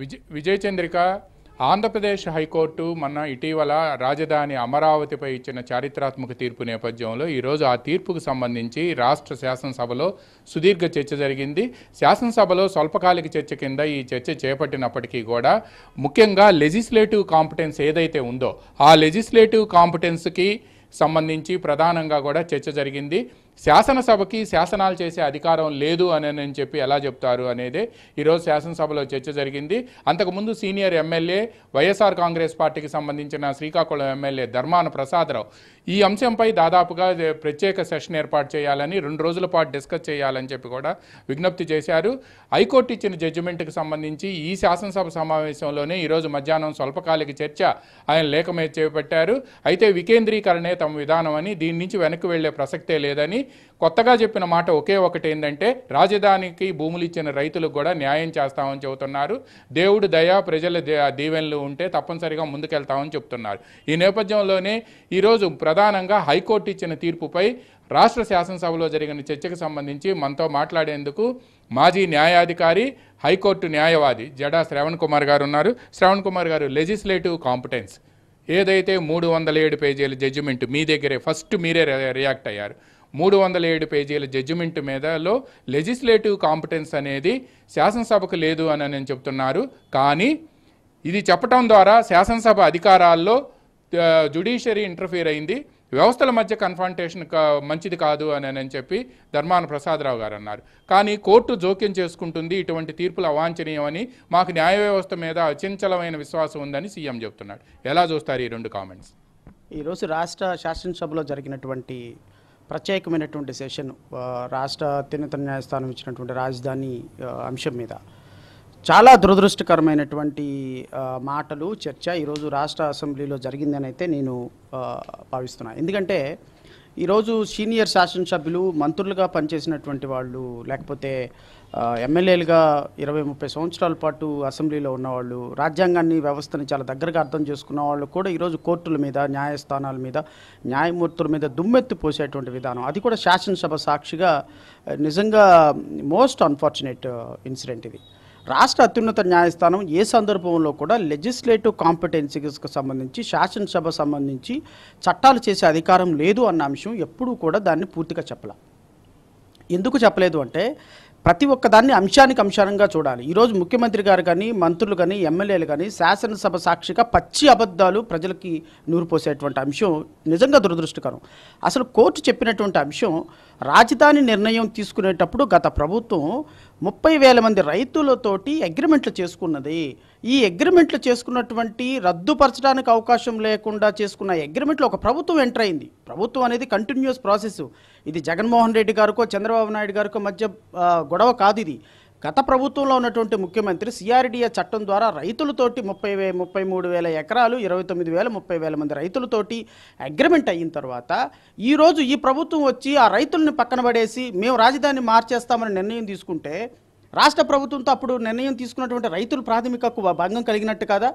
Vijay Vijayachandrika Chandrika Andhra Pradesh high court మన ఇటీవల రాజధాని అమరావతిపై ఇచ్చిన చారిత్రాత్మక తీర్పు నేపథ్యంలో ఈరోజు ఆ తీర్పుకు సంబంధించి రాష్ట్ర శాసనసభలో సుదీర్ఘ చర్చ జరిగింది శాసనసభలో స్వల్పకాలిక చర్చ కింద ఈ చర్చ చేపట్టినప్పటికీ కూడా ముఖ్యంగా లెజిస్లేటివ్ కాంపిటెన్స్ ఏదైతే ఉందో ఆ లెజిస్లేటివ్ కాంపిటెన్స్కి సంబంధించి ప్రధానంగా కూడా చర్చ జరిగింది శాసనసభకి శాసనాలు చేసే అధికారం లేదు అని నేను చెప్పి ఎలా చెప్తారు అనేది ఈరోజు శాసనసభలో చర్చ జరిగింది అంతకుముందు సీనియర్ ఎమ్మెల్యే వైఎస్ఆర్ కాంగ్రెస్ పార్టీకి సంబంధించిన శ్రీకాకుళం ఎమ్మెల్యే ధర్మాన ప్రసాదరావు ఈ అంశంపై దాదాపుగా ప్రత్యేక సెషన్ ఏర్పాటు చేయాలని రెండు రోజుల పాటు డిస్కస్ చేయాలని చెప్పి కూడా విజ్ఞప్తి చేశారు హైకోర్టు ఇచ్చిన జడ్జిమెంట్కి సంబంధించి ఈ శాసనసభ సమావేశంలోనే ఈరోజు మధ్యాహ్నం స్వల్పకాలిక చర్చ ఆయన లేఖ మీద చేపట్టారు అయితే వికేంద్రీకరణే తమ విధానం అని దీని నుంచి వెనక్కి వెళ్లే ప్రసక్తే లేదని కొత్తగా చెప్పిన మాట ఒకే ఒకటి ఏంటంటే రాజధానికి భూములు ఇచ్చిన రైతులకు కూడా న్యాయం చేస్తామని చెబుతున్నారు దేవుడు దయా ప్రజల దీవెనలు ఉంటే తప్పనిసరిగా ముందుకెళ్తామని చెప్తున్నారు ఈ నేపథ్యంలోనే ఈరోజు ప్రధానంగా హైకోర్టు ఇచ్చిన తీర్పుపై రాష్ట్ర శాసనసభలో జరిగిన చర్చకు సంబంధించి మనతో మాట్లాడేందుకు మాజీ న్యాయాధికారి హైకోర్టు న్యాయవాది జడా శ్రవణ్ కుమార్ గారు ఉన్నారు శ్రవణ్ కుమార్ గారు లెజిస్లేటివ్ కాంపిటెన్స్ ఏదైతే మూడు వందల ఏడు పేజీల జడ్జిమెంట్ మీ దగ్గరే ఫస్ట్ మీరే రియాక్ట్ అయ్యారు మూడు వందల ఏడు పేజీల జడ్జిమెంట్ మీదలో లెజిస్లేటివ్ కాంపిటెన్స్ అనేది శాసనసభకు లేదు అని నేను చెప్తున్నారు కానీ ఇది చెప్పటం ద్వారా శాసనసభ అధికారాల్లో జుడిషియరీ ఇంటర్ఫీర్ అయింది వ్యవస్థల మధ్య కన్ఫాంటేషన్ మంచిది కాదు అని అని చెప్పి ధర్మాన ప్రసాదరావు గారు అన్నారు కానీ కోర్టు జోక్యం చేసుకుంటుంది ఇటువంటి తీర్పులు అవాంఛనీయమని మాకు న్యాయ వ్యవస్థ మీద అచంచలమైన విశ్వాసం ఉందని సీఎం చెప్తున్నాడు ఎలా చూస్తారు ఈ రెండు కామెంట్స్ ఈరోజు రాష్ట్ర శాసనసభలో జరిగినటువంటి ప్రత్యేకమైనటువంటి సెషన్ రాష్ట్ర అత్యున్నత న్యాయస్థానం ఇచ్చినటువంటి రాజధాని అంశం మీద చాలా దురదృష్టకరమైనటువంటి మాటలు చర్చ ఈరోజు రాష్ట్ర అసెంబ్లీలో జరిగిందని అయితే నేను భావిస్తున్నాను ఎందుకంటే ఈరోజు సీనియర్ శాసనసభ్యులు మంత్రులుగా పనిచేసినటువంటి వాళ్ళు లేకపోతే ఎమ్మెల్యేలుగా ఇరవై ముప్పై సంవత్సరాల పాటు అసెంబ్లీలో ఉన్నవాళ్ళు రాజ్యాంగాన్ని వ్యవస్థని చాలా దగ్గరగా అర్థం చేసుకున్న వాళ్ళు కూడా ఈరోజు కోర్టుల మీద న్యాయస్థానాల మీద న్యాయమూర్తుల మీద దుమ్మెత్తి పోసేటువంటి విధానం అది కూడా శాసనసభ సాక్షిగా నిజంగా మోస్ట్ అన్ఫార్చునేట్ ఇన్సిడెంట్ ఇది రాష్ట్ర అత్యున్నత న్యాయస్థానం ఏ సందర్భంలో కూడా లెజిస్లేటివ్ కాంపిటెన్సీకి సంబంధించి శాసనసభ సంబంధించి చట్టాలు చేసే అధికారం లేదు అన్న అంశం ఎప్పుడూ కూడా దాన్ని పూర్తిగా చెప్పలే ఎందుకు చెప్పలేదు అంటే ప్రతి ఒక్కదాన్ని అంశానికి అంశానంగా చూడాలి ఈరోజు ముఖ్యమంత్రి గారు కానీ మంత్రులు కానీ ఎమ్మెల్యేలు కానీ శాసనసభ సాక్షిగా పచ్చి అబద్ధాలు ప్రజలకి నూరిపోసేటువంటి అంశం నిజంగా దురదృష్టకరం అసలు కోర్టు చెప్పినటువంటి అంశం రాజధాని నిర్ణయం తీసుకునేటప్పుడు గత ప్రభుత్వం ముప్పై వేల మంది రైతులతోటి అగ్రిమెంట్లు చేసుకున్నది ఈ అగ్రిమెంట్లు చేసుకున్నటువంటి రద్దుపరచడానికి అవకాశం లేకుండా చేసుకున్న అగ్రిమెంట్లు ఒక ప్రభుత్వం ఎంటర్ అయింది ప్రభుత్వం అనేది కంటిన్యూస్ ప్రాసెస్ ఇది జగన్మోహన్ రెడ్డి గారికో చంద్రబాబు నాయుడు గారికో మధ్య గొడవ కాదు ఇది గత ప్రభుత్వంలో ఉన్నటువంటి ముఖ్యమంత్రి సిఆర్డీఏ చట్టం ద్వారా రైతులతోటి ముప్పై వే ముప్పై మూడు వేల ఎకరాలు ఇరవై తొమ్మిది వేల ముప్పై వేల మంది రైతులతోటి అగ్రిమెంట్ అయిన తర్వాత ఈరోజు ఈ ప్రభుత్వం వచ్చి ఆ రైతుల్ని పక్కన పడేసి మేము రాజధాని మార్చేస్తామని నిర్ణయం తీసుకుంటే రాష్ట్ర ప్రభుత్వంతో అప్పుడు నిర్ణయం తీసుకున్నటువంటి రైతులు ప్రాథమిక భంగం కలిగినట్టు కదా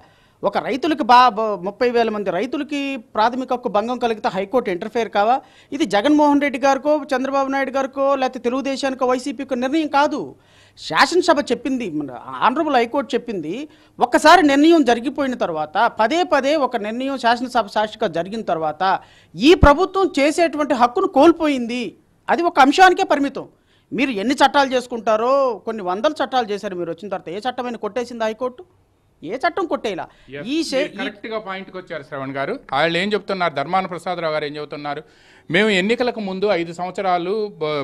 ఒక రైతులకి బా ముప్పై వేల మంది రైతులకి ప్రాథమిక హక్కు భంగం కలిగితే హైకోర్టు ఇంటర్ఫేర్ కావా ఇది జగన్మోహన్ రెడ్డి గారికో చంద్రబాబు నాయుడు గారికో లేకపోతే తెలుగుదేశానికో వైసీపీకో నిర్ణయం కాదు శాసనసభ చెప్పింది ఆనరబుల్ హైకోర్టు చెప్పింది ఒక్కసారి నిర్ణయం జరిగిపోయిన తర్వాత పదే పదే ఒక నిర్ణయం శాసనసభ సాక్షిగా జరిగిన తర్వాత ఈ ప్రభుత్వం చేసేటువంటి హక్కును కోల్పోయింది అది ఒక అంశానికే పరిమితం మీరు ఎన్ని చట్టాలు చేసుకుంటారో కొన్ని వందల చట్టాలు చేశారు మీరు వచ్చిన తర్వాత ఏ చట్టమైనా కొట్టేసింది హైకోర్టు ఏ చట్టం కొట్టేలా ఈ కరెక్ట్గా పాయింట్కి వచ్చారు శ్రవణ్ గారు వాళ్ళు ఏం చెప్తున్నారు ధర్మాన ప్రసాదరావు గారు ఏం చెబుతున్నారు మేము ఎన్నికలకు ముందు ఐదు సంవత్సరాలు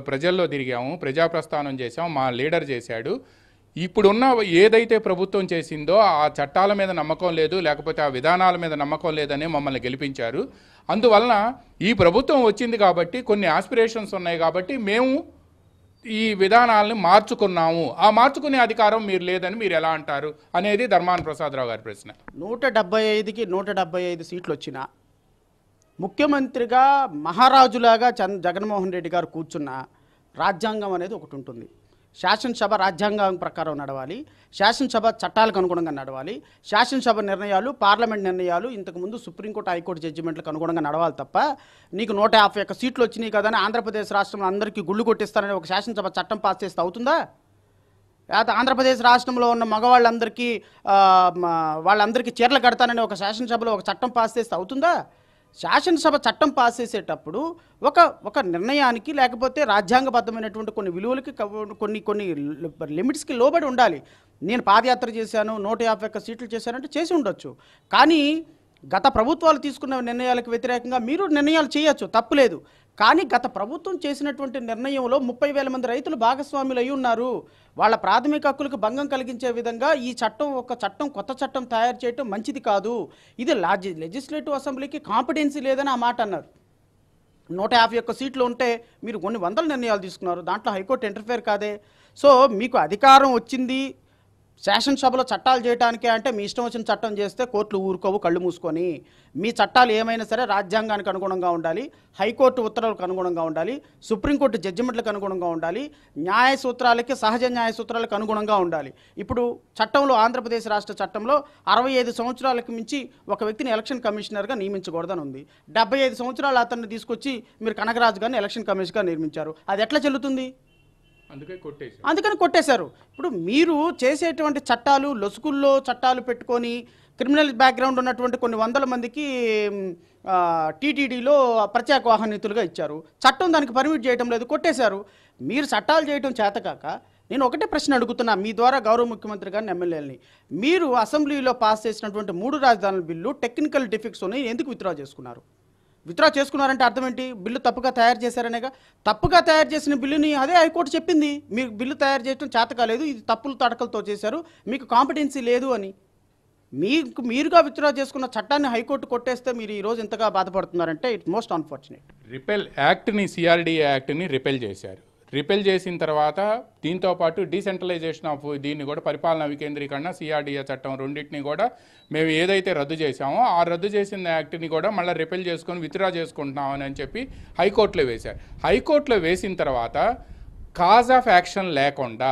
ప్రజల్లో తిరిగాము ప్రజాప్రస్థానం చేసాం మా లీడర్ చేశాడు ఇప్పుడున్న ఏదైతే ప్రభుత్వం చేసిందో ఆ చట్టాల మీద నమ్మకం లేదు లేకపోతే ఆ విధానాల మీద నమ్మకం లేదని మమ్మల్ని గెలిపించారు అందువలన ఈ ప్రభుత్వం వచ్చింది కాబట్టి కొన్ని ఆస్పిరేషన్స్ ఉన్నాయి కాబట్టి మేము ఈ విధానాలను మార్చుకున్నాము ఆ మార్చుకునే అధికారం మీరు లేదని మీరు ఎలా అంటారు అనేది ధర్మాన ప్రసాదరావు గారి ప్రశ్న నూట డెబ్బై ఐదుకి నూట డెబ్బై ఐదు సీట్లు వచ్చిన ముఖ్యమంత్రిగా మహారాజులాగా చంద్ జగన్మోహన్ రెడ్డి గారు కూర్చున్న రాజ్యాంగం అనేది ఒకటి ఉంటుంది శాసనసభ రాజ్యాంగం ప్రకారం నడవాలి శాసనసభ చట్టాలకు అనుగుణంగా నడవాలి శాసనసభ నిర్ణయాలు పార్లమెంట్ నిర్ణయాలు ఇంతకుముందు సుప్రీంకోర్టు హైకోర్టు జడ్జిమెంట్లకు అనుగుణంగా నడవాలి తప్ప నీకు నూట యాభై ఒక్క సీట్లు వచ్చినాయి కదా ఆంధ్రప్రదేశ్ రాష్ట్రంలో అందరికీ గుళ్ళు కొట్టిస్తారని ఒక శాసనసభ చట్టం పాస్ చేస్తే అవుతుందా లేకపోతే ఆంధ్రప్రదేశ్ రాష్ట్రంలో ఉన్న మగవాళ్ళందరికీ వాళ్ళందరికీ చీరలు కడతానని ఒక శాసనసభలో ఒక చట్టం పాస్ చేస్తే అవుతుందా శాసనసభ చట్టం పాస్ చేసేటప్పుడు ఒక ఒక నిర్ణయానికి లేకపోతే రాజ్యాంగబద్ధమైనటువంటి కొన్ని విలువలకి కొన్ని కొన్ని లిమిట్స్కి లోబడి ఉండాలి నేను పాదయాత్ర చేశాను నూట యాభై ఒక్క సీట్లు చేశానంటే చేసి ఉండొచ్చు కానీ గత ప్రభుత్వాలు తీసుకున్న నిర్ణయాలకు వ్యతిరేకంగా మీరు నిర్ణయాలు చేయొచ్చు తప్పులేదు కానీ గత ప్రభుత్వం చేసినటువంటి నిర్ణయంలో ముప్పై వేల మంది రైతులు భాగస్వాములు అయి ఉన్నారు వాళ్ళ ప్రాథమిక హక్కులకు భంగం కలిగించే విధంగా ఈ చట్టం ఒక చట్టం కొత్త చట్టం తయారు చేయటం మంచిది కాదు ఇది లాజి లెజిస్లేటివ్ అసెంబ్లీకి కాంపిటెన్సీ లేదని ఆ మాట అన్నారు నూట యాభై ఒక్క సీట్లు ఉంటే మీరు కొన్ని వందల నిర్ణయాలు తీసుకున్నారు దాంట్లో హైకోర్టు ఇంటర్ఫేర్ కాదే సో మీకు అధికారం వచ్చింది శాసనసభలో చట్టాలు చేయడానికే అంటే మీ ఇష్టం వచ్చిన చట్టం చేస్తే కోర్టులు ఊరుకోవు కళ్ళు మూసుకొని మీ చట్టాలు ఏమైనా సరే రాజ్యాంగానికి అనుగుణంగా ఉండాలి హైకోర్టు ఉత్తర్వులకు అనుగుణంగా ఉండాలి సుప్రీంకోర్టు జడ్జిమెంట్లకు అనుగుణంగా ఉండాలి న్యాయ సూత్రాలకి సహజ న్యాయ సూత్రాలకు అనుగుణంగా ఉండాలి ఇప్పుడు చట్టంలో ఆంధ్రప్రదేశ్ రాష్ట్ర చట్టంలో అరవై ఐదు సంవత్సరాలకు మించి ఒక వ్యక్తిని ఎలక్షన్ కమిషనర్గా నియమించకూడదని ఉంది డెబ్బై ఐదు సంవత్సరాలు అతన్ని తీసుకొచ్చి మీరు కనకరాజు గారిని ఎలక్షన్ కమిషన్గా నిర్మించారు అది ఎట్లా చెల్లుతుంది అందుకని కొట్టేశారు ఇప్పుడు మీరు చేసేటువంటి చట్టాలు లొసుకుల్లో చట్టాలు పెట్టుకొని క్రిమినల్ బ్యాక్గ్రౌండ్ ఉన్నటువంటి కొన్ని వందల మందికి టీటీడీలో ప్రత్యేక వాహనితులుగా ఇచ్చారు చట్టం దానికి పర్మిట్ చేయడం లేదు కొట్టేశారు మీరు చట్టాలు చేయడం చేతకాక నేను ఒకటే ప్రశ్న అడుగుతున్నా మీ ద్వారా గౌరవ ముఖ్యమంత్రి గారిని ఎమ్మెల్యేలని మీరు అసెంబ్లీలో పాస్ చేసినటువంటి మూడు రాజధానుల బిల్లు టెక్నికల్ డిఫెక్ట్స్ ఉన్నాయి ఎందుకు విత్డ్రా చేసుకున్నారు విత్డ్రా చేసుకున్నారంటే అర్థం ఏంటి బిల్లు తప్పుగా తయారు చేశారనేగా తప్పుగా తయారు చేసిన బిల్లుని అదే హైకోర్టు చెప్పింది మీకు బిల్లు తయారు చేయడం చేత కాలేదు ఇది తప్పులు తడకలతో చేశారు మీకు కాంపిటెన్సీ లేదు అని మీకు మీరుగా విత్డ్రా చేసుకున్న చట్టాన్ని హైకోర్టు కొట్టేస్తే మీరు ఈరోజు ఇంతగా బాధపడుతున్నారంటే ఇట్స్ మోస్ట్ అన్ఫార్చునేట్ రిపెల్ యాక్ట్ని సిఆర్డి యాక్ట్ని రిపెల్ చేశారు రిపెల్ చేసిన తర్వాత దీంతో పాటు డీసెంట్రలైజేషన్ ఆఫ్ దీన్ని కూడా పరిపాలన వికేంద్రీకరణ సిఆర్డిఏ చట్టం రెండింటిని కూడా మేము ఏదైతే రద్దు చేశామో ఆ రద్దు చేసిన యాక్ట్ని కూడా మళ్ళీ రిపెల్ చేసుకొని విత్డ్రా చేసుకుంటున్నామని అని చెప్పి హైకోర్టులో వేశారు హైకోర్టులో వేసిన తర్వాత కాజ్ ఆఫ్ యాక్షన్ లేకుండా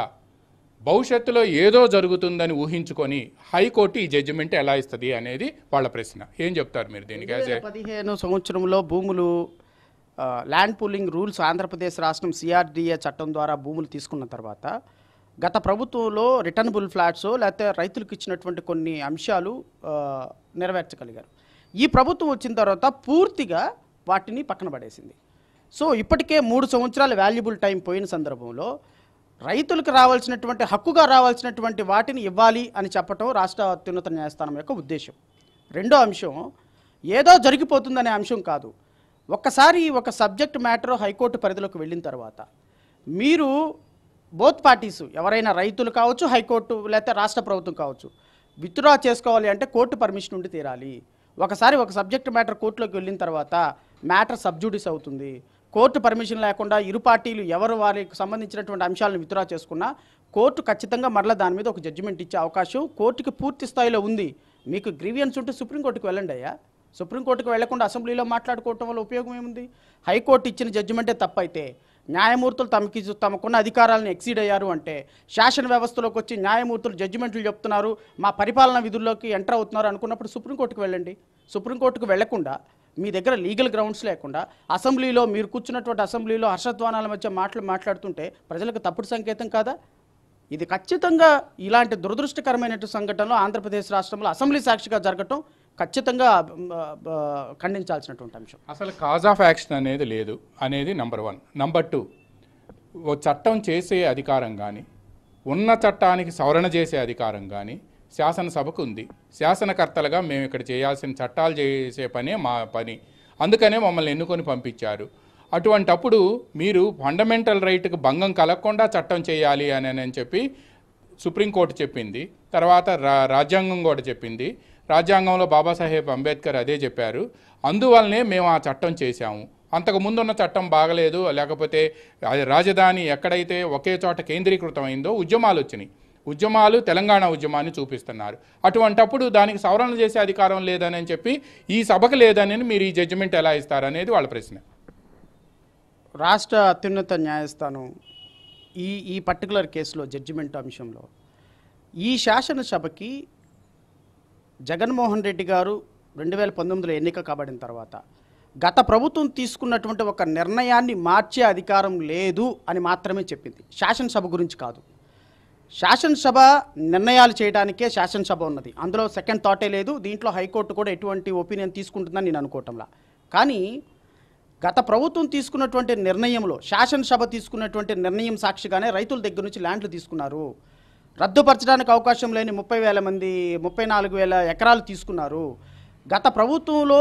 భవిష్యత్తులో ఏదో జరుగుతుందని ఊహించుకొని హైకోర్టు ఈ జడ్జిమెంట్ ఎలా ఇస్తుంది అనేది వాళ్ళ ప్రశ్న ఏం చెప్తారు మీరు దీనికి పదిహేను సంవత్సరంలో భూములు ల్యాండ్ పూలింగ్ రూల్స్ ఆంధ్రప్రదేశ్ రాష్ట్రం సిఆర్డిఏ చట్టం ద్వారా భూములు తీసుకున్న తర్వాత గత ప్రభుత్వంలో రిటర్నబుల్ ఫ్లాట్స్ లేకపోతే రైతులకు ఇచ్చినటువంటి కొన్ని అంశాలు నెరవేర్చగలిగారు ఈ ప్రభుత్వం వచ్చిన తర్వాత పూర్తిగా వాటిని పక్కన పడేసింది సో ఇప్పటికే మూడు సంవత్సరాల వాల్యుబుల్ టైం పోయిన సందర్భంలో రైతులకు రావాల్సినటువంటి హక్కుగా రావాల్సినటువంటి వాటిని ఇవ్వాలి అని చెప్పడం రాష్ట్ర అత్యున్నత న్యాయస్థానం యొక్క ఉద్దేశం రెండో అంశం ఏదో జరిగిపోతుందనే అంశం కాదు ఒక్కసారి ఒక సబ్జెక్ట్ మ్యాటర్ హైకోర్టు పరిధిలోకి వెళ్ళిన తర్వాత మీరు బోత్ పార్టీస్ ఎవరైనా రైతులు కావచ్చు హైకోర్టు లేకపోతే రాష్ట్ర ప్రభుత్వం కావచ్చు విత్డ్రా చేసుకోవాలి అంటే కోర్టు పర్మిషన్ ఉండి తీరాలి ఒకసారి ఒక సబ్జెక్ట్ మ్యాటర్ కోర్టులోకి వెళ్ళిన తర్వాత మ్యాటర్ సబ్జుడిస్ అవుతుంది కోర్టు పర్మిషన్ లేకుండా ఇరు పార్టీలు ఎవరు వారికి సంబంధించినటువంటి అంశాలను విత్డ్రా చేసుకున్నా కోర్టు ఖచ్చితంగా మరల దాని మీద ఒక జడ్జిమెంట్ ఇచ్చే అవకాశం కోర్టుకి పూర్తి స్థాయిలో ఉంది మీకు గ్రీవియన్స్ ఉంటే సుప్రీంకోర్టుకి వెళ్ళండి అయ్యా సుప్రీంకోర్టుకు వెళ్లకుండా అసెంబ్లీలో మాట్లాడుకోవటం వల్ల ఉపయోగం ఏముంది హైకోర్టు ఇచ్చిన జడ్జిమెంటే తప్పైతే న్యాయమూర్తులు తమకి తమకున్న అధికారాలను ఎక్సీడ్ అయ్యారు అంటే శాసన వ్యవస్థలోకి వచ్చి న్యాయమూర్తులు జడ్జిమెంట్లు చెప్తున్నారు మా పరిపాలనా విధుల్లోకి ఎంటర్ అవుతున్నారు అనుకున్నప్పుడు సుప్రీంకోర్టుకు వెళ్ళండి సుప్రీంకోర్టుకు వెళ్లకుండా మీ దగ్గర లీగల్ గ్రౌండ్స్ లేకుండా అసెంబ్లీలో మీరు కూర్చున్నటువంటి అసెంబ్లీలో హర్షధ్వానాల మధ్య మాటలు మాట్లాడుతుంటే ప్రజలకు తప్పుడు సంకేతం కాదా ఇది ఖచ్చితంగా ఇలాంటి దురదృష్టకరమైనటువంటి సంఘటనలు ఆంధ్రప్రదేశ్ రాష్ట్రంలో అసెంబ్లీ సాక్షిగా జరగటం ఖచ్చితంగా ఖండించాల్సినటువంటి అంశం అసలు కాజ్ ఆఫ్ యాక్షన్ అనేది లేదు అనేది నంబర్ వన్ నంబర్ టూ ఓ చట్టం చేసే అధికారం కానీ ఉన్న చట్టానికి సవరణ చేసే అధికారం కానీ శాసనసభకు ఉంది శాసనకర్తలుగా మేము ఇక్కడ చేయాల్సిన చట్టాలు చేసే పనే మా పని అందుకనే మమ్మల్ని ఎన్నుకొని పంపించారు అటువంటప్పుడు మీరు ఫండమెంటల్ రైట్కు భంగం కలగకుండా చట్టం చేయాలి అని అని చెప్పి సుప్రీంకోర్టు చెప్పింది తర్వాత రాజ్యాంగం కూడా చెప్పింది రాజ్యాంగంలో బాబాసాహెబ్ అంబేద్కర్ అదే చెప్పారు అందువల్లనే మేము ఆ చట్టం చేశాము అంతకు ముందున్న చట్టం బాగలేదు లేకపోతే రాజధాని ఎక్కడైతే ఒకే చోట కేంద్రీకృతమైందో ఉద్యమాలు వచ్చినాయి ఉద్యమాలు తెలంగాణ ఉద్యమాన్ని చూపిస్తున్నారు అటువంటప్పుడు దానికి సవరణ చేసే అధికారం లేదని చెప్పి ఈ సభకు లేదని మీరు ఈ జడ్జిమెంట్ ఎలా ఇస్తారనేది వాళ్ళ ప్రశ్న రాష్ట్ర అత్యున్నత న్యాయస్థానం ఈ ఈ పర్టికులర్ కేసులో జడ్జిమెంట్ అంశంలో ఈ శాసనసభకి జగన్మోహన్ రెడ్డి గారు రెండు వేల పంతొమ్మిదిలో ఎన్నిక కాబడిన తర్వాత గత ప్రభుత్వం తీసుకున్నటువంటి ఒక నిర్ణయాన్ని మార్చే అధికారం లేదు అని మాత్రమే చెప్పింది శాసనసభ గురించి కాదు శాసనసభ నిర్ణయాలు చేయడానికే శాసనసభ ఉన్నది అందులో సెకండ్ థాటే లేదు దీంట్లో హైకోర్టు కూడా ఎటువంటి ఒపీనియన్ తీసుకుంటుందని నేను అనుకోవటంలా కానీ గత ప్రభుత్వం తీసుకున్నటువంటి నిర్ణయంలో శాసనసభ తీసుకున్నటువంటి నిర్ణయం సాక్షిగానే రైతుల దగ్గర నుంచి ల్యాండ్లు తీసుకున్నారు రద్దుపరచడానికి అవకాశం లేని ముప్పై వేల మంది ముప్పై నాలుగు వేల ఎకరాలు తీసుకున్నారు గత ప్రభుత్వంలో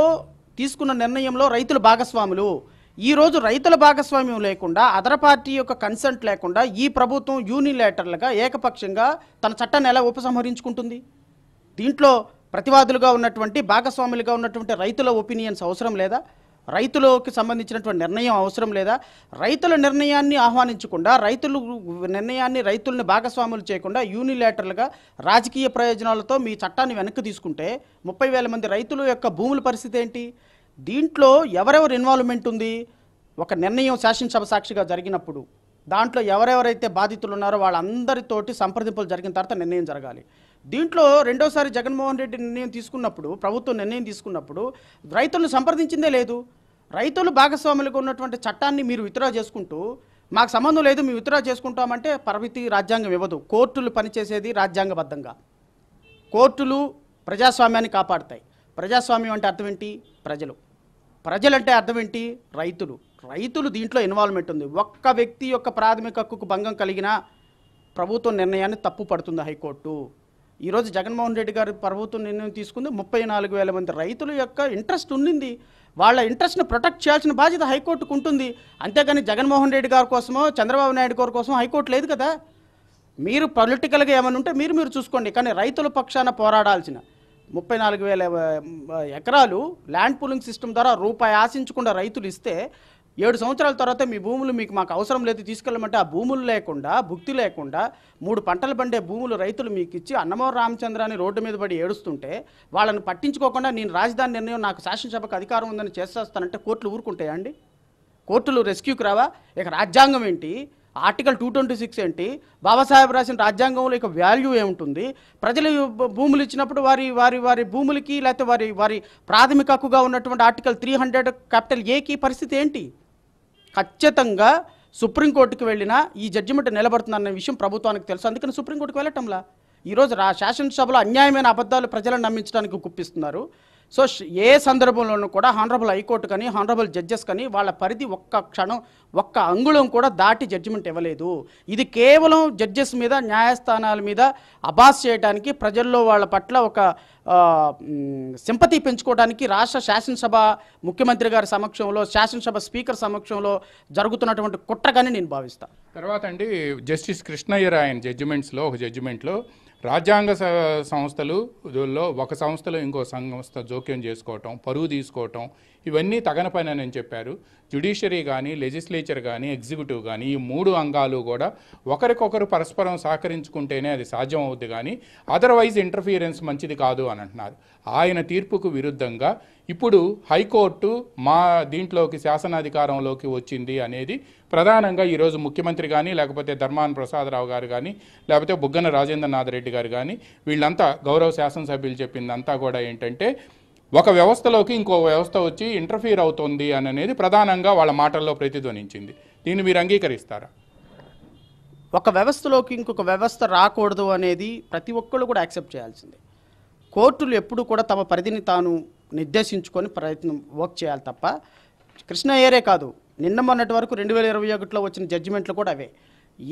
తీసుకున్న నిర్ణయంలో రైతులు భాగస్వాములు ఈరోజు రైతుల భాగస్వామ్యం లేకుండా అదర పార్టీ యొక్క కన్సెంట్ లేకుండా ఈ ప్రభుత్వం యూనిలేటర్లుగా ఏకపక్షంగా తన చట్టాన్ని ఎలా ఉపసంహరించుకుంటుంది దీంట్లో ప్రతివాదులుగా ఉన్నటువంటి భాగస్వాములుగా ఉన్నటువంటి రైతుల ఒపీనియన్స్ అవసరం లేదా రైతులకు సంబంధించినటువంటి నిర్ణయం అవసరం లేదా రైతుల నిర్ణయాన్ని ఆహ్వానించకుండా రైతులు నిర్ణయాన్ని రైతుల్ని భాగస్వాములు చేయకుండా యూనిలేటర్లుగా రాజకీయ ప్రయోజనాలతో మీ చట్టాన్ని వెనక్కి తీసుకుంటే ముప్పై వేల మంది రైతుల యొక్క భూముల పరిస్థితి ఏంటి దీంట్లో ఎవరెవరు ఇన్వాల్వ్మెంట్ ఉంది ఒక నిర్ణయం శాసనసభ సాక్షిగా జరిగినప్పుడు దాంట్లో ఎవరెవరైతే బాధితులు ఉన్నారో వాళ్ళందరితోటి సంప్రదింపులు జరిగిన తర్వాత నిర్ణయం జరగాలి దీంట్లో రెండోసారి జగన్మోహన్ రెడ్డి నిర్ణయం తీసుకున్నప్పుడు ప్రభుత్వం నిర్ణయం తీసుకున్నప్పుడు రైతులను సంప్రదించిందే లేదు రైతులు భాగస్వాములకు ఉన్నటువంటి చట్టాన్ని మీరు విత్డ్రా చేసుకుంటూ మాకు సంబంధం లేదు మేము విత్డ్రా చేసుకుంటామంటే పరిమితి రాజ్యాంగం ఇవ్వదు కోర్టులు పనిచేసేది రాజ్యాంగబద్ధంగా కోర్టులు ప్రజాస్వామ్యాన్ని కాపాడుతాయి ప్రజాస్వామ్యం అంటే అర్థం ఏంటి ప్రజలు ప్రజలంటే అర్థం ఏంటి రైతులు రైతులు దీంట్లో ఇన్వాల్వ్మెంట్ ఉంది ఒక్క వ్యక్తి యొక్క ప్రాథమిక హక్కుకు భంగం కలిగిన ప్రభుత్వం నిర్ణయాన్ని తప్పు పడుతుంది హైకోర్టు ఈరోజు జగన్మోహన్ రెడ్డి గారు ప్రభుత్వం నిర్ణయం తీసుకుంది ముప్పై నాలుగు వేల మంది రైతుల యొక్క ఇంట్రెస్ట్ ఉండింది వాళ్ళ ఇంట్రెస్ట్ని ప్రొటెక్ట్ చేయాల్సిన బాధ్యత హైకోర్టుకు ఉంటుంది అంతేగాని జగన్మోహన్ రెడ్డి గారి కోసమో చంద్రబాబు నాయుడు గారి కోసం హైకోర్టు లేదు కదా మీరు పొలిటికల్గా ఏమైనా ఉంటే మీరు మీరు చూసుకోండి కానీ రైతుల పక్షాన పోరాడాల్సిన ముప్పై నాలుగు వేల ఎకరాలు ల్యాండ్ పూలింగ్ సిస్టమ్ ద్వారా రూపాయి ఆశించకుండా రైతులు ఇస్తే ఏడు సంవత్సరాల తర్వాత మీ భూములు మీకు మాకు అవసరం లేదు తీసుకెళ్ళమంటే ఆ భూములు లేకుండా భుక్తి లేకుండా మూడు పంటలు పండే భూములు రైతులు మీకు ఇచ్చి అన్నమో రామచంద్ర అని రోడ్డు మీద పడి ఏడుస్తుంటే వాళ్ళని పట్టించుకోకుండా నేను రాజధాని నిర్ణయం నాకు శాసనసభకు అధికారం ఉందని చేసేస్తానంటే కోర్టులు ఊరుకుంటాయా అండి కోర్టులు రెస్క్యూకి రావా ఇక రాజ్యాంగం ఏంటి ఆర్టికల్ టూ ట్వంటీ సిక్స్ ఏంటి బాబాసాహెబ్ రాసిన రాజ్యాంగంలో ఇక వాల్యూ ఏముంటుంది ప్రజలు భూములు ఇచ్చినప్పుడు వారి వారి వారి భూములకి లేకపోతే వారి వారి ప్రాథమిక హక్కుగా ఉన్నటువంటి ఆర్టికల్ త్రీ హండ్రెడ్ క్యాపిటల్ ఏకి పరిస్థితి ఏంటి ఖచ్చితంగా సుప్రీంకోర్టుకు వెళ్ళినా ఈ జడ్జిమెంట్ నిలబడుతుందన్న విషయం ప్రభుత్వానికి తెలుసు అందుకని సుప్రీంకోర్టుకు వెళ్ళటంలా ఈరోజు రా శాసనసభలో అన్యాయమైన అబద్ధాలు ప్రజలను నమ్మించడానికి గుప్పిస్తున్నారు సో ఏ సందర్భంలోనూ కూడా హానరబుల్ హైకోర్టు కానీ హానరబుల్ జడ్జెస్ కానీ వాళ్ళ పరిధి ఒక్క క్షణం ఒక్క అంగుళం కూడా దాటి జడ్జిమెంట్ ఇవ్వలేదు ఇది కేవలం జడ్జెస్ మీద న్యాయస్థానాల మీద అబాస్ చేయడానికి ప్రజల్లో వాళ్ళ పట్ల ఒక సింపతి పెంచుకోవడానికి రాష్ట్ర శాసనసభ ముఖ్యమంత్రి గారి సమక్షంలో శాసనసభ స్పీకర్ సమక్షంలో జరుగుతున్నటువంటి కుట్రగానే నేను భావిస్తాను తర్వాత అండి జస్టిస్ కృష్ణయ్య రాయన్ జడ్జిమెంట్స్లో ఒక జడ్జిమెంట్లో రాజ్యాంగ సంస్థలు ఒక సంస్థలో ఇంకో సంస్థ జోక్యం చేసుకోవటం పరువు తీసుకోవటం ఇవన్నీ తగన పని అని చెప్పారు జ్యుడిషియరీ కానీ లెజిస్లేచర్ కానీ ఎగ్జిక్యూటివ్ కానీ ఈ మూడు అంగాలు కూడా ఒకరికొకరు పరస్పరం సహకరించుకుంటేనే అది సాధ్యం అవుద్ది కానీ అదర్వైజ్ ఇంటర్ఫీరెన్స్ మంచిది కాదు అని అంటున్నారు ఆయన తీర్పుకు విరుద్ధంగా ఇప్పుడు హైకోర్టు మా దీంట్లోకి శాసనాధికారంలోకి వచ్చింది అనేది ప్రధానంగా ఈరోజు ముఖ్యమంత్రి కానీ లేకపోతే ధర్మాన ప్రసాదరావు గారు కానీ లేకపోతే బుగ్గన రాజేంద్రనాథ్ రెడ్డి గారు కానీ వీళ్ళంతా గౌరవ శాసనసభ్యులు చెప్పిందంతా కూడా ఏంటంటే ఒక వ్యవస్థలోకి ఇంకో వ్యవస్థ వచ్చి ఇంటర్ఫీర్ అవుతుంది అని అనేది ప్రధానంగా వాళ్ళ మాటల్లో ప్రతిధ్వనించింది దీన్ని మీరు అంగీకరిస్తారా ఒక వ్యవస్థలోకి ఇంకొక వ్యవస్థ రాకూడదు అనేది ప్రతి ఒక్కళ్ళు కూడా యాక్సెప్ట్ చేయాల్సిందే కోర్టులు ఎప్పుడు కూడా తమ పరిధిని తాను నిర్దేశించుకొని ప్రయత్నం వర్క్ చేయాలి తప్ప కృష్ణ ఏరే కాదు నిన్న మొన్నటి వరకు రెండు వేల ఇరవై ఒకటిలో వచ్చిన జడ్జిమెంట్లు కూడా అవే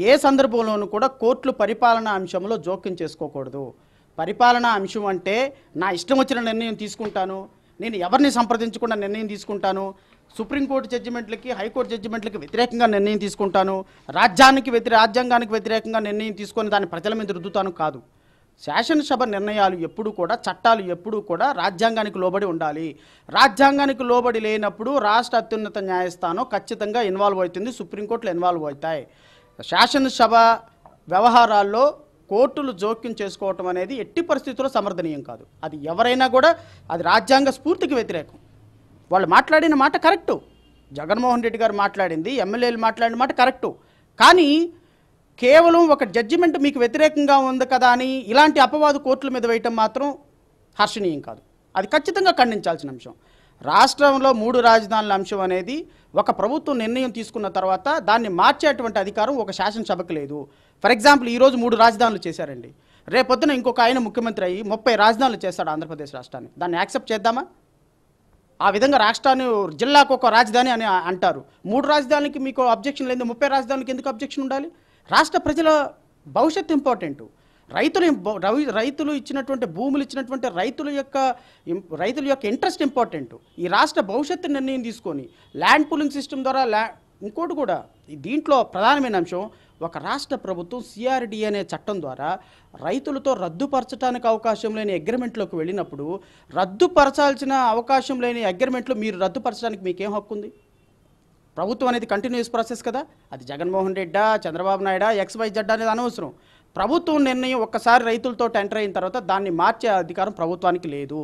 ఏ సందర్భంలోనూ కూడా కోర్టులు పరిపాలనా అంశంలో జోక్యం చేసుకోకూడదు పరిపాలనా అంశం అంటే నా ఇష్టం వచ్చిన నిర్ణయం తీసుకుంటాను నేను ఎవరిని సంప్రదించకుండా నిర్ణయం తీసుకుంటాను సుప్రీంకోర్టు జడ్జిమెంట్లకి హైకోర్టు జడ్జిమెంట్లకి వ్యతిరేకంగా నిర్ణయం తీసుకుంటాను రాజ్యానికి వ్యతిరే రాజ్యాంగానికి వ్యతిరేకంగా నిర్ణయం తీసుకొని దాన్ని ప్రజల మీద రుద్దుతాను కాదు శాసనసభ నిర్ణయాలు ఎప్పుడు కూడా చట్టాలు ఎప్పుడూ కూడా రాజ్యాంగానికి లోబడి ఉండాలి రాజ్యాంగానికి లోబడి లేనప్పుడు రాష్ట్ర అత్యున్నత న్యాయస్థానం ఖచ్చితంగా ఇన్వాల్వ్ అవుతుంది సుప్రీంకోర్టులు ఇన్వాల్వ్ అవుతాయి శాసనసభ వ్యవహారాల్లో కోర్టులు జోక్యం చేసుకోవటం అనేది ఎట్టి పరిస్థితుల్లో సమర్థనీయం కాదు అది ఎవరైనా కూడా అది రాజ్యాంగ స్ఫూర్తికి వ్యతిరేకం వాళ్ళు మాట్లాడిన మాట కరెక్టు జగన్మోహన్ రెడ్డి గారు మాట్లాడింది ఎమ్మెల్యేలు మాట్లాడిన మాట కరెక్టు కానీ కేవలం ఒక జడ్జిమెంట్ మీకు వ్యతిరేకంగా ఉంది కదా అని ఇలాంటి అపవాదు కోర్టుల మీద వేయటం మాత్రం హర్షణీయం కాదు అది ఖచ్చితంగా ఖండించాల్సిన అంశం రాష్ట్రంలో మూడు రాజధానుల అంశం అనేది ఒక ప్రభుత్వం నిర్ణయం తీసుకున్న తర్వాత దాన్ని మార్చేటువంటి అధికారం ఒక శాసనసభకు లేదు ఫర్ ఎగ్జాంపుల్ ఈరోజు మూడు రాజధానులు చేశారండి రేపొద్దున ఇంకొక ఆయన ముఖ్యమంత్రి అయ్యి ముప్పై రాజధానులు చేస్తాడు ఆంధ్రప్రదేశ్ రాష్ట్రాన్ని దాన్ని యాక్సెప్ట్ చేద్దామా ఆ విధంగా రాష్ట్రాన్ని జిల్లాకు ఒక రాజధాని అని అంటారు మూడు రాజధానికి మీకు అబ్జెక్షన్ లేదు ముప్పై రాజధానికి ఎందుకు అబ్జెక్షన్ ఉండాలి రాష్ట్ర ప్రజల భవిష్యత్తు ఇంపార్టెంట్ రైతులు రైతులు ఇచ్చినటువంటి భూములు ఇచ్చినటువంటి రైతుల యొక్క రైతుల యొక్క ఇంట్రెస్ట్ ఇంపార్టెంట్ ఈ రాష్ట్ర భవిష్యత్తు నిర్ణయం తీసుకొని ల్యాండ్ పూలింగ్ సిస్టమ్ ద్వారా ఇంకోటి కూడా దీంట్లో ప్రధానమైన అంశం ఒక రాష్ట్ర ప్రభుత్వం సిఆర్డి అనే చట్టం ద్వారా రైతులతో రద్దుపరచడానికి అవకాశం లేని అగ్రిమెంట్లోకి వెళ్ళినప్పుడు రద్దుపరచాల్సిన అవకాశం లేని అగ్రిమెంట్లో మీరు రద్దుపరచడానికి మీకేం హక్కు ఉంది ప్రభుత్వం అనేది కంటిన్యూస్ ప్రాసెస్ కదా అది జగన్మోహన్ రెడ్డా చంద్రబాబు నాయుడా ఎక్స్ వై జెడ్ అనేది అనవసరం ప్రభుత్వం నిర్ణయం ఒక్కసారి రైతులతో ఎంటర్ అయిన తర్వాత దాన్ని మార్చే అధికారం ప్రభుత్వానికి లేదు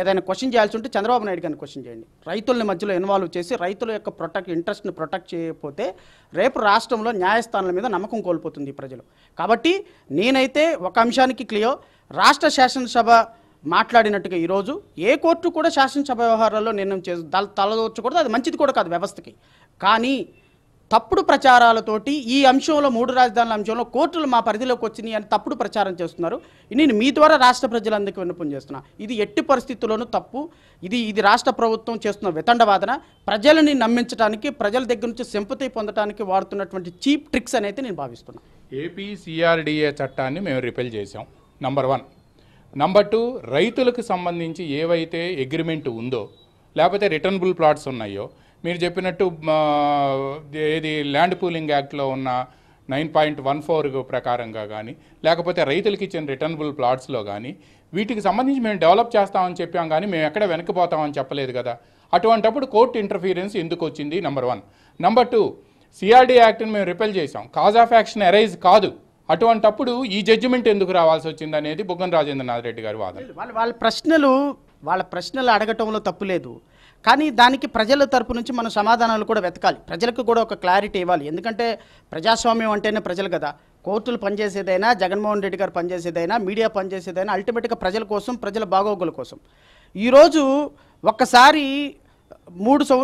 ఏదైనా క్వశ్చన్ చేయాల్సి ఉంటే చంద్రబాబు నాయుడు కానీ క్వశ్చన్ చేయండి రైతుల్ని మధ్యలో ఇన్వాల్వ్ చేసి రైతుల యొక్క ప్రొటెక్ట్ ఇంట్రెస్ట్ని ప్రొటెక్ట్ చేయకపోతే రేపు రాష్ట్రంలో న్యాయస్థానాల మీద నమ్మకం కోల్పోతుంది ప్రజలు కాబట్టి నేనైతే ఒక అంశానికి క్లియో రాష్ట్ర శాసనసభ మాట్లాడినట్టుగా ఈరోజు ఏ కోర్టు కూడా శాసనసభ వ్యవహారాల్లో నిర్ణయం చేసు తలదూర్చకూడదు అది మంచిది కూడా కాదు వ్యవస్థకి కానీ తప్పుడు ప్రచారాలతోటి ఈ అంశంలో మూడు రాజధానుల అంశంలో కోర్టులు మా పరిధిలోకి వచ్చినాయి అని తప్పుడు ప్రచారం చేస్తున్నారు నేను మీ ద్వారా రాష్ట్ర ప్రజలందరికీ విన్నపం చేస్తున్నా ఇది ఎట్టి పరిస్థితుల్లోనూ తప్పు ఇది ఇది రాష్ట్ర ప్రభుత్వం చేస్తున్న వితండవాదన ప్రజలని నమ్మించడానికి ప్రజల దగ్గర నుంచి సెంపతి పొందడానికి వాడుతున్నటువంటి చీప్ ట్రిక్స్ అనేది నేను భావిస్తున్నాను ఏపీ సిఆర్డిఏ చట్టాన్ని మేము రిపేల్ చేసాం నంబర్ వన్ నంబర్ టూ రైతులకు సంబంధించి ఏవైతే అగ్రిమెంట్ ఉందో లేకపోతే రిటర్నబుల్ ప్లాట్స్ ఉన్నాయో మీరు చెప్పినట్టు ఏది ల్యాండ్ పూలింగ్ యాక్ట్లో ఉన్న నైన్ పాయింట్ వన్ ఫోర్ ప్రకారంగా కానీ లేకపోతే రైతులకు ఇచ్చిన రిటర్నబుల్ ప్లాట్స్లో కానీ వీటికి సంబంధించి మేము డెవలప్ చేస్తామని చెప్పాం కానీ మేము ఎక్కడ వెనకపోతామని చెప్పలేదు కదా అటువంటప్పుడు కోర్టు ఇంటర్ఫీరెన్స్ ఎందుకు వచ్చింది number one number two CRD యాక్ట్ని మేము రిపెల్ చేసాం కాజ్ ఆఫ్ యాక్షన్ అరైజ్ కాదు అటువంటప్పుడు ఈ జడ్జిమెంట్ ఎందుకు రావాల్సి వచ్చింది అనేది బుగ్గన రాజేంద్రనాథ్ రెడ్డి గారు వాదన వాళ్ళ వాళ్ళ ప్రశ్నలు వాళ్ళ ప్రశ్నలు అడగటంలో తప్పు లేదు కానీ దానికి ప్రజల తరపు నుంచి మనం సమాధానాలు కూడా వెతకాలి ప్రజలకు కూడా ఒక క్లారిటీ ఇవ్వాలి ఎందుకంటే ప్రజాస్వామ్యం అంటేనే ప్రజలు కదా కోర్టులు పనిచేసేదైనా జగన్మోహన్ రెడ్డి గారు పనిచేసేదైనా మీడియా పనిచేసేదైనా అల్టిమేట్గా ప్రజల కోసం ప్రజల బాగోగుల కోసం ఈరోజు ఒక్కసారి మూడు సంవ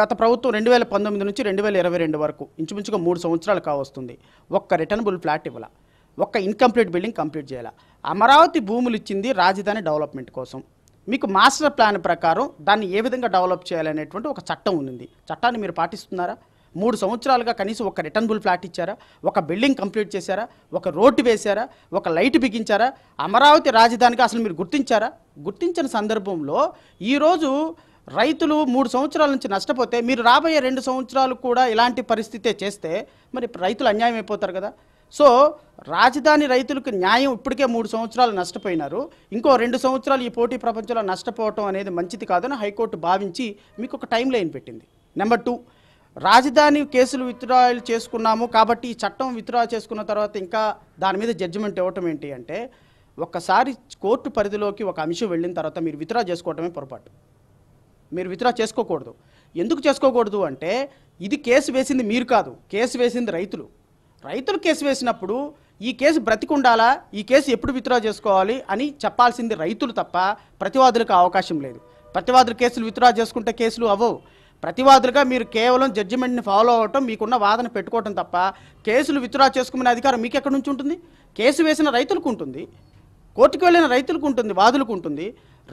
గత ప్రభుత్వం రెండు వేల పంతొమ్మిది నుంచి రెండు వేల ఇరవై రెండు వరకు ఇంచుమించుగా మూడు సంవత్సరాలు కావస్తుంది ఒక్క రిటర్నబుల్ ఫ్లాట్ ఇవ్వాల ఒక్క ఇన్కంప్లీట్ బిల్డింగ్ కంప్లీట్ చేయాలి అమరావతి భూములు ఇచ్చింది రాజధాని డెవలప్మెంట్ కోసం మీకు మాస్టర్ ప్లాన్ ప్రకారం దాన్ని ఏ విధంగా డెవలప్ చేయాలనేటువంటి ఒక చట్టం ఉంది చట్టాన్ని మీరు పాటిస్తున్నారా మూడు సంవత్సరాలుగా కనీసం ఒక రిటర్నబుల్ ఫ్లాట్ ఇచ్చారా ఒక బిల్డింగ్ కంప్లీట్ చేశారా ఒక రోడ్డు వేశారా ఒక లైట్ బిగించారా అమరావతి రాజధానికి అసలు మీరు గుర్తించారా గుర్తించిన సందర్భంలో ఈరోజు రైతులు మూడు సంవత్సరాల నుంచి నష్టపోతే మీరు రాబోయే రెండు సంవత్సరాలు కూడా ఇలాంటి పరిస్థితే చేస్తే మరి రైతులు అన్యాయం అయిపోతారు కదా సో రాజధాని రైతులకు న్యాయం ఇప్పటికే మూడు సంవత్సరాలు నష్టపోయినారు ఇంకో రెండు సంవత్సరాలు ఈ పోటీ ప్రపంచంలో నష్టపోవటం అనేది మంచిది కాదని హైకోర్టు భావించి మీకు ఒక టైం లైన్ పెట్టింది నెంబర్ టూ రాజధాని కేసులు విత్డ్రాయల్ చేసుకున్నాము కాబట్టి ఈ చట్టం విత్డ్రా చేసుకున్న తర్వాత ఇంకా దాని మీద జడ్జిమెంట్ ఇవ్వటం ఏంటి అంటే ఒకసారి కోర్టు పరిధిలోకి ఒక అంశం వెళ్ళిన తర్వాత మీరు విత్డ్రా చేసుకోవటమే పొరపాటు మీరు విత్డ్రా చేసుకోకూడదు ఎందుకు చేసుకోకూడదు అంటే ఇది కేసు వేసింది మీరు కాదు కేసు వేసింది రైతులు రైతులు కేసు వేసినప్పుడు ఈ కేసు బ్రతికుండాలా ఈ కేసు ఎప్పుడు విత్డ్రా చేసుకోవాలి అని చెప్పాల్సింది రైతులు తప్ప ప్రతివాదులకు అవకాశం లేదు ప్రతివాదులు కేసులు విత్డ్రా చేసుకుంటే కేసులు అవ్వవు ప్రతివాదులుగా మీరు కేవలం జడ్జిమెంట్ని ఫాలో అవ్వటం మీకున్న వాదన పెట్టుకోవటం తప్ప కేసులు విత్డ్రా చేసుకునే అధికారం మీకు ఎక్కడి నుంచి ఉంటుంది కేసు వేసిన రైతులకు ఉంటుంది కోర్టుకు వెళ్ళిన రైతులకు ఉంటుంది వాదులకు ఉంటుంది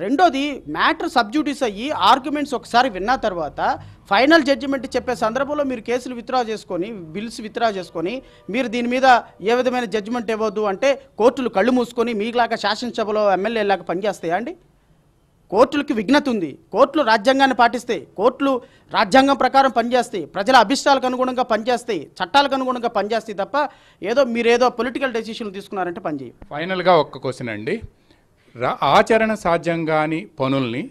రెండోది మ్యాటర్ సబ్జ్యూడిస్ అయ్యి ఆర్గ్యుమెంట్స్ ఒకసారి విన్న తర్వాత ఫైనల్ జడ్జిమెంట్ చెప్పే సందర్భంలో మీరు కేసులు విత్డ్రా చేసుకొని బిల్స్ విత్డ్రా చేసుకొని మీరు దీని మీద ఏ విధమైన జడ్జిమెంట్ ఇవ్వద్దు అంటే కోర్టులు కళ్ళు మూసుకొని మీకులాగా శాసనసభలో ఎమ్మెల్యేలాగా పనిచేస్తాయా అండి కోర్టులకి విఘ్నత ఉంది కోర్టులు రాజ్యాంగాన్ని పాటిస్తాయి కోర్టులు రాజ్యాంగం ప్రకారం పనిచేస్తాయి ప్రజల అభిష్టాలకు అనుగుణంగా పనిచేస్తాయి చట్టాలకు అనుగుణంగా పనిచేస్తాయి తప్ప ఏదో మీరేదో పొలిటికల్ డెసిషన్లు తీసుకున్నారంటే పనిచేయి ఫైనల్గా ఒక్క క్వశ్చన్ అండి ఆచరణ సాధ్యం కాని పనుల్ని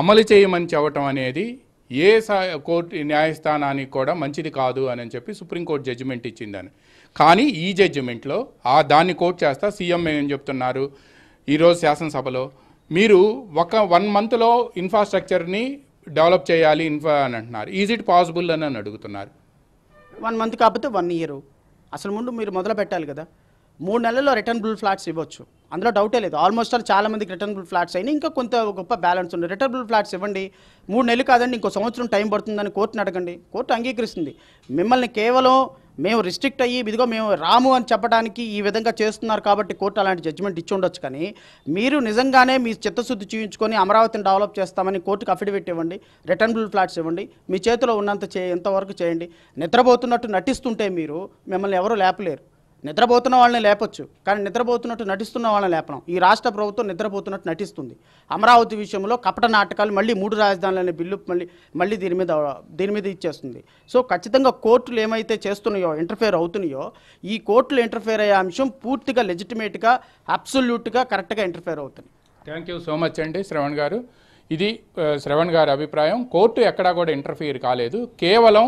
అమలు చేయమని చెప్పటం అనేది ఏ కోర్టు న్యాయస్థానానికి కూడా మంచిది కాదు అని చెప్పి సుప్రీంకోర్టు జడ్జిమెంట్ ఇచ్చిందని కానీ ఈ జడ్జిమెంట్లో ఆ దాన్ని కోర్టు చేస్తా సీఎం ఏం చెప్తున్నారు ఈరోజు శాసనసభలో మీరు ఒక వన్ మంత్లో ఇన్ఫ్రాస్ట్రక్చర్ని డెవలప్ చేయాలి ఇన్ఫ్రా అని అంటున్నారు ఈజ్ ఇట్ పాసిబుల్ అని అని అడుగుతున్నారు వన్ మంత్ కాకపోతే వన్ ఇయర్ అసలు ముందు మీరు మొదలు పెట్టాలి కదా మూడు నెలల్లో రిటర్న్ బుల్ ఫ్లాట్స్ ఇవ్వచ్చు అందులో డౌటే లేదు ఆల్మోస్ట్ ఆల్ చాలా మందికి రిటర్నబుల్ ఫ్లాట్స్ అయినా ఇంకా కొంత గొప్ప బ్యాలెన్స్ ఉంది రిటర్నబుల్ ఫ్లాట్స్ ఇవ్వండి మూడు నెలలు కాదండి ఇంకో సంవత్సరం టైం పడుతుందని కోర్టుని అడగండి కోర్టు అంగీకరిస్తుంది మిమ్మల్ని కేవలం మేము రిస్ట్రిక్ట్ అయ్యి ఇదిగో మేము రాము అని చెప్పడానికి ఈ విధంగా చేస్తున్నారు కాబట్టి కోర్టు అలాంటి జడ్జిమెంట్ ఇచ్చి ఉండొచ్చు కానీ మీరు నిజంగానే మీ చిత్తశుద్ధి చూపించుకొని అమరావతిని డెవలప్ చేస్తామని కోర్టుకు అఫిడవిట్ ఇవ్వండి రిటర్నబుల్ ఫ్లాట్స్ ఇవ్వండి మీ చేతిలో ఉన్నంత చే ఎంతవరకు చేయండి నిద్రపోతున్నట్టు నటిస్తుంటే మీరు మిమ్మల్ని ఎవరూ లేపలేరు నిద్రపోతున్న వాళ్ళని లేపొచ్చు కానీ నిద్రపోతున్నట్టు నటిస్తున్న వాళ్ళని లేపడం ఈ రాష్ట్ర ప్రభుత్వం నిద్రపోతున్నట్టు నటిస్తుంది అమరావతి విషయంలో కపట నాటకాలు మళ్ళీ మూడు రాజధానులనే బిల్లు మళ్ళీ మళ్ళీ దీని మీద దీని మీద ఇచ్చేస్తుంది సో ఖచ్చితంగా కోర్టులు ఏమైతే చేస్తున్నాయో ఇంటర్ఫేర్ అవుతున్నాయో ఈ కోర్టులు ఇంటర్ఫేర్ అయ్యే అంశం పూర్తిగా లెజిటిమేట్గా అబ్సల్యూట్గా కరెక్ట్గా ఇంటర్ఫేర్ అవుతుంది థ్యాంక్ యూ సో మచ్ అండి శ్రవణ్ గారు ఇది శ్రవణ్ గారి అభిప్రాయం కోర్టు ఎక్కడా కూడా ఇంటర్ఫేర్ కాలేదు కేవలం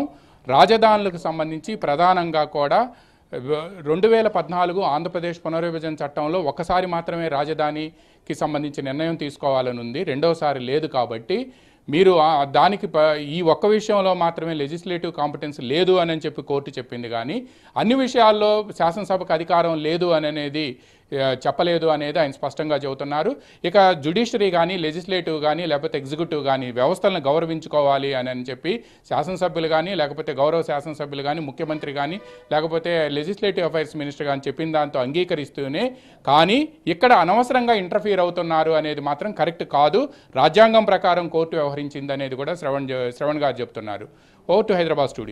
రాజధానులకు సంబంధించి ప్రధానంగా కూడా రెండు వేల పద్నాలుగు ఆంధ్రప్రదేశ్ పునర్విభజన చట్టంలో ఒకసారి మాత్రమే రాజధానికి సంబంధించి నిర్ణయం తీసుకోవాలని ఉంది రెండవసారి లేదు కాబట్టి మీరు దానికి ఈ ఒక్క విషయంలో మాత్రమే లెజిస్లేటివ్ కాంపిటెన్స్ లేదు అని చెప్పి కోర్టు చెప్పింది కానీ అన్ని విషయాల్లో శాసనసభకు అధికారం లేదు అనేది చెప్పలేదు అనేది ఆయన స్పష్టంగా చెబుతున్నారు ఇక జుడిషియరీ కానీ లెజిస్లేటివ్ కానీ లేకపోతే ఎగ్జిక్యూటివ్ కానీ వ్యవస్థలను గౌరవించుకోవాలి అని అని చెప్పి శాసనసభ్యులు కానీ లేకపోతే గౌరవ శాసనసభ్యులు కానీ ముఖ్యమంత్రి కానీ లేకపోతే లెజిస్లేటివ్ అఫైర్స్ మినిస్టర్ కానీ చెప్పిన దాంతో అంగీకరిస్తూనే కానీ ఇక్కడ అనవసరంగా ఇంటర్ఫీర్ అవుతున్నారు అనేది మాత్రం కరెక్ట్ కాదు రాజ్యాంగం ప్రకారం కోర్టు వ్యవహరించింది అనేది కూడా శ్రవణ్ శ్రవణ్ గారు చెప్తున్నారు ఓ టు హైదరాబాద్ స్టూడియో